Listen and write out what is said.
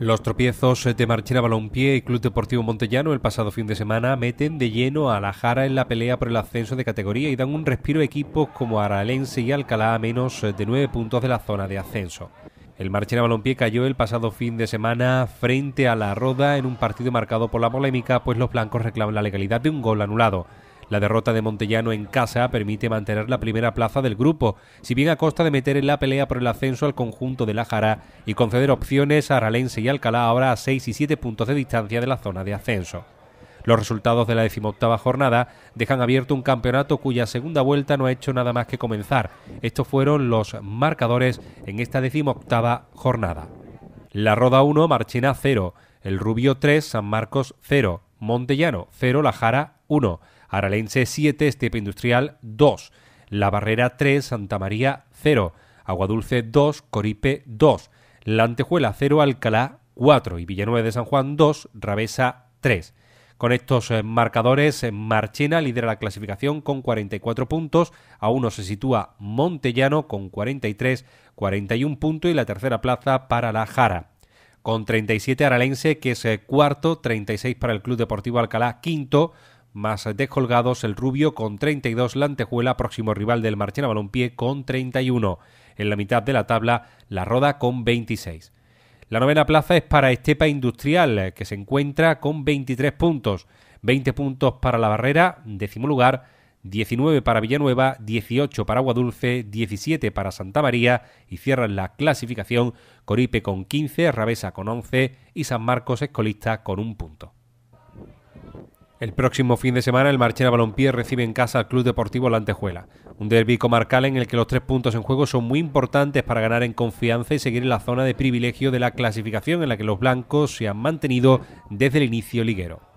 Los tropiezos de Marchena Balompié y Club Deportivo Montellano el pasado fin de semana meten de lleno a la Jara en la pelea por el ascenso de categoría y dan un respiro a equipos como Aralense y Alcalá a menos de nueve puntos de la zona de ascenso. El Marchena Balompié cayó el pasado fin de semana frente a la Roda en un partido marcado por la polémica, pues los blancos reclaman la legalidad de un gol anulado. La derrota de Montellano en casa permite mantener la primera plaza del grupo, si bien a costa de meter en la pelea por el ascenso al conjunto de la Jara y conceder opciones a Aralense y Alcalá ahora a 6 y 7 puntos de distancia de la zona de ascenso. Los resultados de la decimoctava jornada dejan abierto un campeonato cuya segunda vuelta no ha hecho nada más que comenzar. Estos fueron los marcadores en esta decimoctava jornada. La Roda 1, Marchena 0, El Rubio 3, San Marcos 0, Montellano 0, La Jara 1. Aralense 7, Estepa Industrial 2. La Barrera 3, Santa María 0. Aguadulce 2, Coripe 2. Lantejuela 0, Alcalá 4 y Villanueva de San Juan 2, Rabesa 3. Con estos eh, marcadores, eh, Marchena lidera la clasificación con 44 puntos, a uno se sitúa Montellano con 43, 41 puntos y la tercera plaza para La Jara. Con 37 Aralense, que es eh, cuarto, 36 para el Club Deportivo Alcalá, quinto, más descolgados el Rubio con 32, Lantejuela, próximo rival del Marchena Balompié con 31. En la mitad de la tabla, La Roda con 26. La novena plaza es para Estepa Industrial, que se encuentra con 23 puntos. 20 puntos para La Barrera, décimo lugar, 19 para Villanueva, 18 para Aguadulce, 17 para Santa María y cierran la clasificación Coripe con 15, Rabesa con 11 y San Marcos Escolista con un punto. El próximo fin de semana el Marchena Balompié recibe en casa al Club Deportivo Lantejuela, un derbi comarcal en el que los tres puntos en juego son muy importantes para ganar en confianza y seguir en la zona de privilegio de la clasificación en la que los blancos se han mantenido desde el inicio liguero.